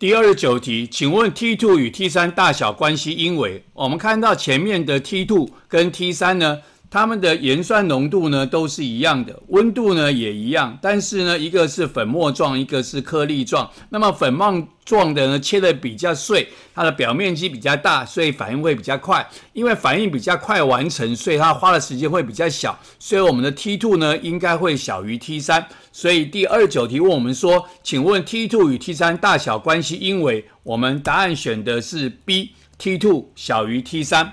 第二十九题，请问 t two 与 t 三大小关系？因为我们看到前面的 t two 跟 t 三呢？它们的盐酸浓度呢都是一样的，温度呢也一样，但是呢一个是粉末状，一个是颗粒状。那么粉末状的呢切的比较碎，它的表面积比较大，所以反应会比较快。因为反应比较快完成，所以它花的时间会比较小，所以我们的 t two 呢应该会小于 t3。所以第二九题问我们说，请问 t two 与 t3 大小关系？因为我们答案选的是 b t two 小于 t3。